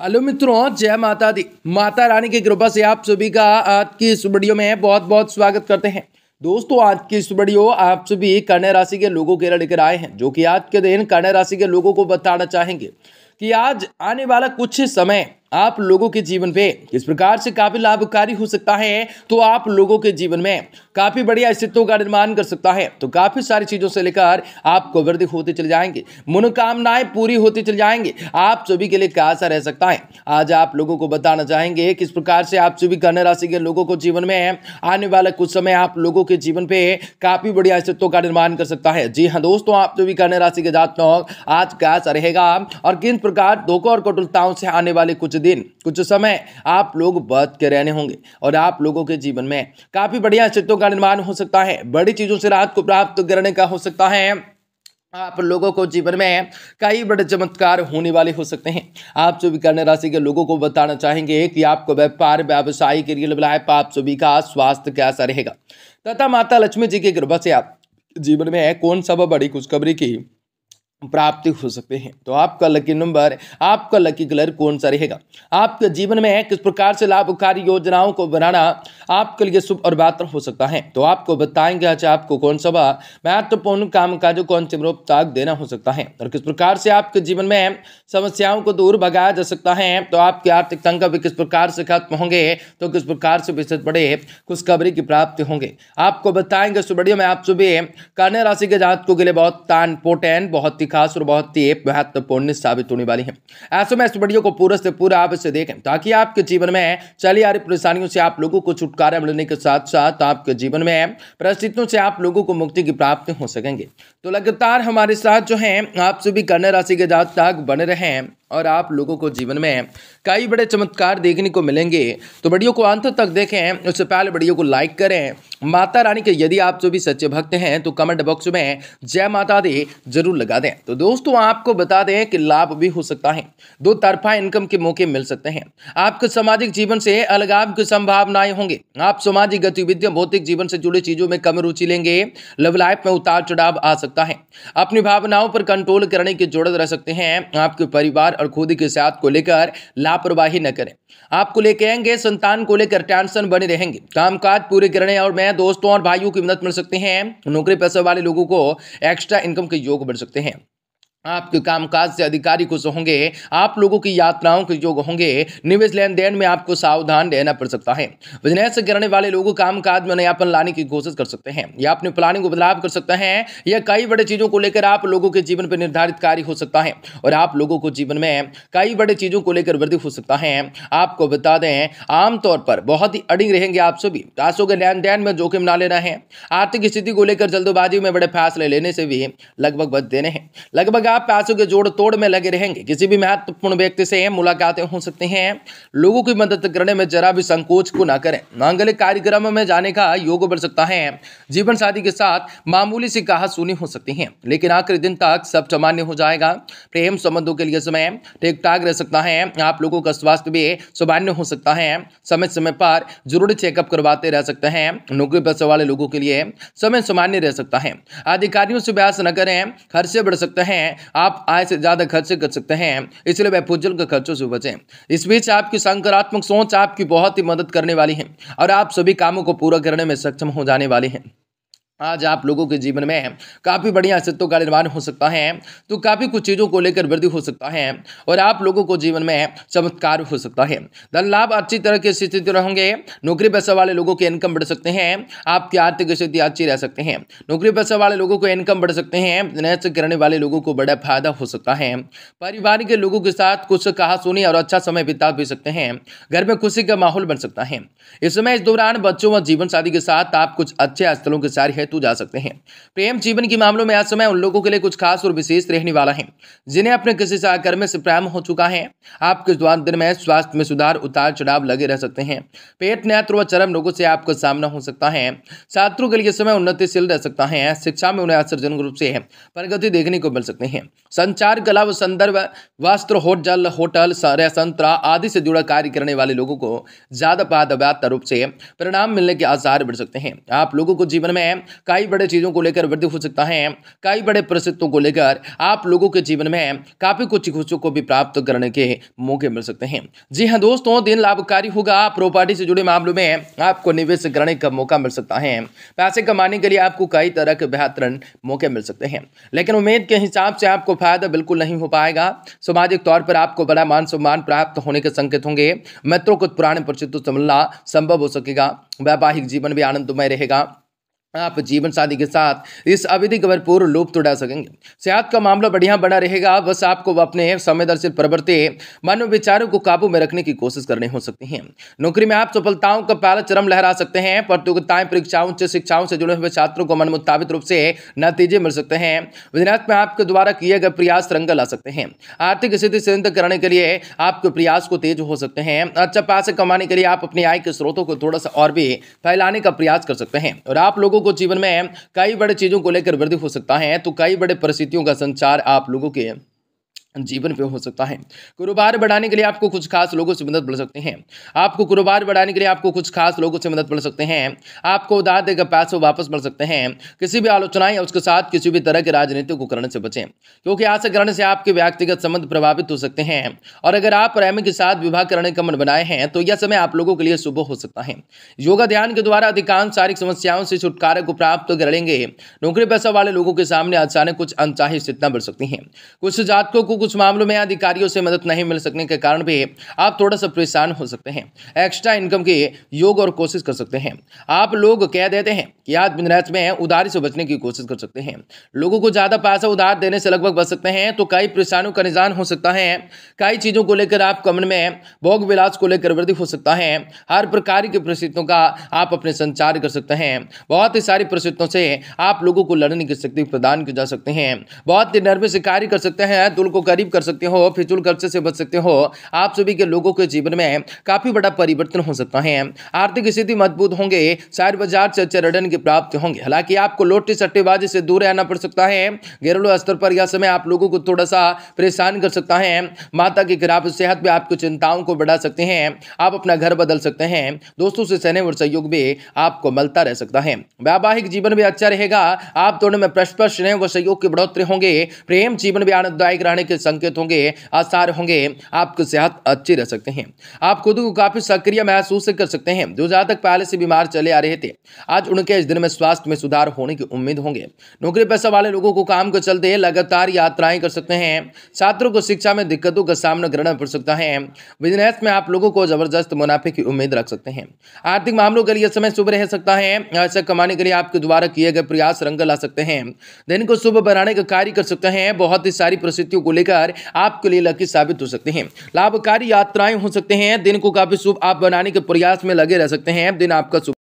hello मित्रों जय माता दी माता रानी की कृपा से आप सभी का आज की इस वीडियो में बहुत बहुत स्वागत करते हैं दोस्तों आज की इस वीडियो आप सभी कन्या राशि के लोगों के लिए लेकर आए हैं जो कि आज के दिन कन्या राशि के लोगों को बताना चाहेंगे कि आज आने वाला कुछ समय आप लोगों के जीवन पे इस प्रकार से काफ़ी लाभकारी हो सकता है तो आप लोगों के जीवन में काफ़ी बढ़िया अस्तित्व का निर्माण कर सकता है तो काफ़ी सारी चीज़ों से लेकर आपको वृद्धि होते चले जाएंगे मनोकामनाएं पूरी होती चले जाएंगे आप सभी के लिए कैसा रह सकता है आज आप लोगों को बताना चाहेंगे किस प्रकार से आप सभी कन्या राशि के लोगों को जीवन में आने वाला कुछ समय आप लोगों के जीवन पे काफ़ी बढ़िया अस्तित्व का निर्माण कर सकता है जी हाँ दोस्तों आप सभी कन्या राशि के जातक आज कैसा रहेगा और किन प्रकार धोखों और कटुलताओं से आने वाले कुछ दिन कुछ समय आप लोग व्रत के रहने होंगे और आप लोगों के जीवन में काफ़ी बढ़िया चित्रों का निर्माण हो सकता है बड़ी चीज़ों से रात को प्राप्त करने का हो सकता है आप लोगों को जीवन में कई बड़े चमत्कार होने वाले हो सकते हैं आप जो भी कन्या राशि के लोगों को बताना चाहेंगे कि आपको व्यापार व्यवसाय के लिए लाइफ आप सभी का स्वास्थ्य कैसा रहेगा तथा माता लक्ष्मी जी की कृपा से आप जीवन में कौन सा बड़ी खुशखबरी की प्राप्ति हो सकते हैं तो आपका लकी नंबर आपका लकी कलर कौन सा रहेगा आपके जीवन में किस प्रकार से लाभकारी योजनाओं को बनाना आपके लिए शुभ और बेहतर हो सकता है तो आपको बताएंगे आज आपको कौन सा महत्वपूर्ण काम काजों को अंतिम रूप तक देना हो सकता है और किस प्रकार से आपके जीवन में समस्याओं को दूर भगाया जा सकता है तो आपके आर्थिक तंग भी किस प्रकार से खत्म होंगे तो किस प्रकार से विशेष बड़े खुशखबरी की प्राप्ति होंगे आपको बताएंगे सुबड़ियों में आप सुबह कन्या राशि के जातकों के लिए बहुत तान बहुत ही खास और बहुत ही महत्वपूर्ण साबित होने वाली है ऐसे में इस वीडियो को पूरा से पूरा आप इसे देखें ताकि आपके जीवन में चली आ रही परेशानियों से आप लोगों को छुटकारा मिलने के साथ साथ आपके जीवन में परिस्थितियों से आप लोगों को मुक्ति की प्राप्ति हो सकेंगे तो लगातार हमारे साथ जो है आप सभी कन्या राशि के जातक बने रहें और आप लोगों को जीवन में कई बड़े चमत्कार देखने को मिलेंगे तो वीडियो को अंत तक देखें उससे पहले वीडियो को लाइक करें माता रानी के यदि आप जो भी सच्चे भक्त हैं तो कमेंट बॉक्स में जय माता दी जरूर लगा दें तो दोस्तों आपको बता दें कि लाभ भी हो सकता है दो तरफा इनकम के मौके मिल सकते हैं आपके सामाजिक जीवन से अलगाव की संभावनाएं होंगे आप सामाजिक गतिविधियां भौतिक जीवन से जुड़ी चीजों में कम रुचि लेंगे लव लाइफ में उतार चढ़ाव आ सकता है अपनी भावनाओं पर कंट्रोल करने की जरूरत रह सकते हैं आपके परिवार और खुद के साथ को लेकर लापरवाही न करें आपको लेके आएंगे संतान को लेकर टेंशन बने रहेंगे कामकाज पूरे करने और मैं दोस्तों और भाइयों की मदद मिल सकते हैं नौकरी पैसे वाले लोगों को एक्स्ट्रा इनकम के योग बढ़ सकते हैं आपके कामकाज से अधिकारी खुश होंगे आप लोगों की यात्राओं के योग होंगे निवेश लेन देन में आपको सावधान रहना पड़ सकता है बिजनेस करने वाले लोग कामकाज में नयापन लाने की कोशिश कर सकते हैं या अपने प्लानिंग को बदलाव कर सकते हैं या कई बड़े चीज़ों को लेकर आप लोगों के जीवन पर निर्धारित कार्य हो सकता है और आप लोगों को जीवन में कई बड़े चीज़ों को लेकर वृद्धि हो सकता है आपको बता दें आमतौर पर बहुत ही अड़िंग रहेंगे आप सभी दासों के लेन देन में जोखिम ना लेना है आर्थिक स्थिति को लेकर जल्दबाजी में बड़े फैसले लेने से भी लगभग बच देने हैं लगभग आप पैसों के जोड़ तोड़ में लगे रहेंगे किसी भी महत्वपूर्ण व्यक्ति से मुलाकातें हो सकती हैं लोगों की मदद करने में जरा भी संकोच को ना करें मांगलिक कार्यक्रम में जाने का योग बढ़ सकता है जीवन साथी के साथ मामूली सी कहा सुनी हो सकती है लेकिन आखिरी दिन तक सब सामान्य हो जाएगा प्रेम संबंधों के लिए समय ठीक ठाक रह सकता है आप लोगों का स्वास्थ्य भी सामान्य हो सकता है समय समय पर जरूरी चेकअप करवाते रह सकते हैं नौकरी पैसे वाले लोगों के लिए समय सामान्य रह सकता है अधिकारियों से बयास न करें खर्चे बढ़ सकते हैं आप आय से ज़्यादा खर्च कर सकते हैं इसलिए वह भोजन के खर्चों से बचें इस बीच आपकी सकारात्मक सोच आपकी बहुत ही मदद करने वाली है और आप सभी कामों को पूरा करने में सक्षम हो जाने वाले हैं आज आप लोगों के जीवन में काफ़ी बढ़िया अस्तित्व का निर्माण हो सकता है तो काफ़ी कुछ चीज़ों को लेकर वृद्धि हो सकता है और आप लोगों को जीवन में चमत्कार हो सकता है धन लाभ अच्छी तरह की स्थिति तो रहेंगे नौकरी पैसा वाले लोगों के इनकम बढ़ सकते हैं आपकी आर्थिक स्थिति अच्छी रह सकते हैं नौकरी पैसा वाले लोगों को इनकम बढ़ सकते हैं बिजनेस करने वाले लोगों को बड़ा फायदा हो सकता है परिवार के लोगों के साथ कुछ कहा सुनी और अच्छा समय बिता भी सकते हैं घर में खुशी का माहौल बन सकता है इस समय इस दौरान बच्चों व जीवन साथी के साथ आप कुछ अच्छे स्थलों के सारे हेतु जा सकते हैं प्रेम जीवन के मामलों में आज समय उन लोगों के लिए कुछ खास और विशेष रहने वाला है जिन्हें अपने किसी सहकर्मी से प्रेम हो चुका है आपके द्वार दिन में स्वास्थ्य में सुधार उतार चढ़ाव लगे रह सकते हैं पेट नेत्र व चरम रोगों से आपका सामना हो सकता है छात्रों के लिए समय उन्नतिशील रह सकता है शिक्षा में उन्हें असरजनक रूप से प्रगति देखने को मिल सकते हैं संचार कला व संदर्भ वस्त्र होटल होटल संतरा आदि से जुड़ा कार्य करने वाले लोगों को ज्यादा पाद रूप से परिणाम मिलने के आसार बढ़ सकते हैं आप लोगों को जीवन में कई बड़े चीज़ों को लेकर वृद्धि हो सकता है कई बड़े प्रसिद्धों को लेकर आप लोगों के जीवन में काफ़ी कुछ खुशियों को भी प्राप्त करने के मौके मिल सकते हैं जी हाँ दोस्तों दिन लाभकारी होगा प्रॉपर्टी से जुड़े मामलों में आपको निवेश करने का मौका मिल सकता है पैसे कमाने के लिए आपको कई तरह के बेहतरीन मौके मिल सकते हैं लेकिन उम्मीद के हिसाब से आपको फायदा बिल्कुल नहीं हो पाएगा सामाजिक तौर पर आपको बड़ा मान सम्मान प्राप्त होने के संकेत होंगे मित्रों को पुराने परिचितों से मिलना संभव हो सकेगा वैवाहिक जीवन भी आनंदमय रहेगा आप जीवन साथी के साथ इस अवधि का भरपूर लूप तोड़ा सकेंगे सेहत का मामला बढ़िया बना रहेगा बस आपको अपने संवेदनशील प्रवृत्ति मानव विचारों को काबू में रखने की कोशिश करनी हो सकती है नौकरी में आप सफलताओं का पहला चरम लहरा सकते हैं प्रतियोगिताएं परीक्षाओं उच्च शिक्षाओं से जुड़े हुए छात्रों को मन मुताबित रूप से नतीजे मिल सकते हैं विधायक में आपके द्वारा किए गए प्रयास रंग ला सकते हैं आर्थिक स्थिति सिद्ध करने के लिए आपके प्रयास को तेज हो सकते हैं अच्छा पैसे कमाने के लिए आप अपनी आय के स्रोतों को थोड़ा सा और भी फैलाने का प्रयास कर सकते हैं और आप लोगों को जीवन में कई बड़े चीज़ों को लेकर वृद्धि हो सकता है तो कई बड़े परिस्थितियों का संचार आप लोगों के जीवन पे हो सकता है कारोबार बढ़ाने के लिए आपको कुछ खास लोगों से मदद मिल सकते हैं आपको कारोबार बढ़ाने के लिए आपको कुछ खास लोगों से मदद मिल सकते हैं आपको उधार देकर पैसों वापस मिल सकते हैं किसी भी आलोचनाएं उसके साथ किसी भी तरह के को करने से बचें क्योंकि आज करने से आपके व्यक्तिगत संबंध प्रभावित हो सकते हैं और अगर आप प्रेमी के साथ विवाह करने का मन बनाए हैं तो यह समय आप लोगों के लिए शुभ हो सकता है योगा ध्यान के द्वारा अधिकांश शारीरिक समस्याओं से छुटकारा को प्राप्त कर लेंगे नौकरी पैसा वाले लोगों के सामने अचानक कुछ अनचाही स्थितियां बढ़ सकती हैं कुछ जातकों को कुछ मामलों में अधिकारियों से मदद नहीं मिल सकने के कारण भी आप थोड़ा सा परेशान हो सकते हैं एक्स्ट्रा इनकम के योग और कोशिश कर सकते हैं आप लोग कह देते हैं कि आप निराश में उधारी से बचने की कोशिश कर सकते हैं लोगों को ज़्यादा पैसा उधार देने से लगभग बच सकते हैं तो कई परेशानियों का निजान हो सकता है कई चीज़ों को लेकर आप कमन में भोग विलास को लेकर वृद्धि हो सकता है हर प्रकार की परिस्थितियों का आप अपने संचार कर सकते हैं बहुत ही सारी परिस्थितियों से आप लोगों को लड़ने की शक्ति प्रदान की जा सकते हैं बहुत ही से कार्य कर सकते हैं दुल को करीब कर सकते हो फिजूल खर्चे से बच सकते हो आप सभी के लोगों के जीवन में काफ़ी बड़ा परिवर्तन हो सकता है आर्थिक स्थिति मजबूत होंगे शेयर बाजार से अच्छे रिटर्न की प्राप्ति होंगे हालांकि आपको लोटी सट्टेबाजी से दूर रहना पड़ सकता है घरेलू स्तर पर यह समय आप लोगों को थोड़ा सा परेशान कर सकता है माता की खराब सेहत भी आपकी चिंताओं को बढ़ा सकते हैं आप अपना घर बदल सकते हैं दोस्तों से सहने और सहयोग भी आपको मिलता रह सकता है वैवाहिक जीवन भी अच्छा रहेगा आप दोनों में परस्पर स्नेह व सहयोग की बढ़ोतरी होंगे प्रेम जीवन भी आनंददायक रहने के संकेत होंगे आसार होंगे आपकी सेहत अच्छी रह सकते हैं आप खुद को काफी सक्रिय महसूस कर सकते हैं जो ज्यादा तक पहले से बीमार चले आ रहे थे आज उनके इस दिन में स्वास्थ्य में सुधार होने की उम्मीद होंगे नौकरी पैसा वाले लोगों को काम के चलते लगातार यात्राएं कर सकते हैं छात्रों को शिक्षा में दिक्कतों का सामना करना पड़ सकता है बिजनेस में आप लोगों को जबरदस्त मुनाफे की उम्मीद रख सकते हैं आर्थिक मामलों के लिए समय शुभ रह सकता है ऐसा कमाने के लिए आपके द्वारा किए गए प्रयास रंग ला सकते हैं दिन को शुभ बनाने का कार्य कर सकते हैं बहुत ही सारी परिस्थितियों को लेकर लेकर आपके लिए लकी साबित हो सकते हैं लाभकारी यात्राएं हो सकते हैं दिन को काफी शुभ आप बनाने के प्रयास में लगे रह सकते हैं दिन आपका शुभ